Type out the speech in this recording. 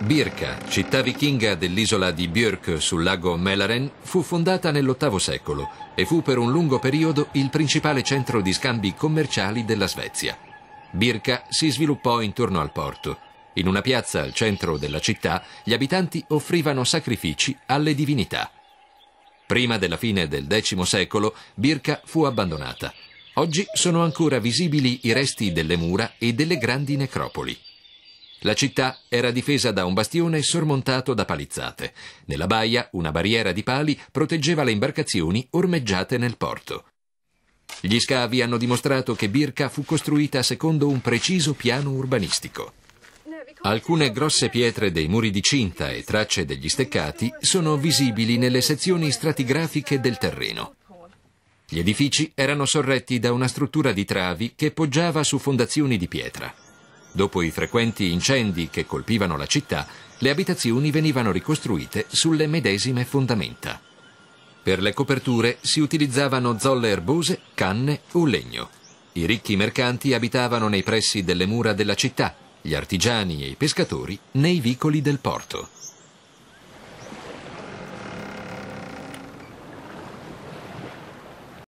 Birka, città vichinga dell'isola di Björk sul lago Melaren, fu fondata nell'VIII secolo e fu per un lungo periodo il principale centro di scambi commerciali della Svezia. Birka si sviluppò intorno al porto. In una piazza al centro della città gli abitanti offrivano sacrifici alle divinità. Prima della fine del X secolo Birka fu abbandonata. Oggi sono ancora visibili i resti delle mura e delle grandi necropoli. La città era difesa da un bastione sormontato da palizzate. Nella baia una barriera di pali proteggeva le imbarcazioni ormeggiate nel porto. Gli scavi hanno dimostrato che Birka fu costruita secondo un preciso piano urbanistico. Alcune grosse pietre dei muri di cinta e tracce degli steccati sono visibili nelle sezioni stratigrafiche del terreno. Gli edifici erano sorretti da una struttura di travi che poggiava su fondazioni di pietra. Dopo i frequenti incendi che colpivano la città, le abitazioni venivano ricostruite sulle medesime fondamenta. Per le coperture si utilizzavano zolle erbose, canne o legno. I ricchi mercanti abitavano nei pressi delle mura della città, gli artigiani e i pescatori nei vicoli del porto.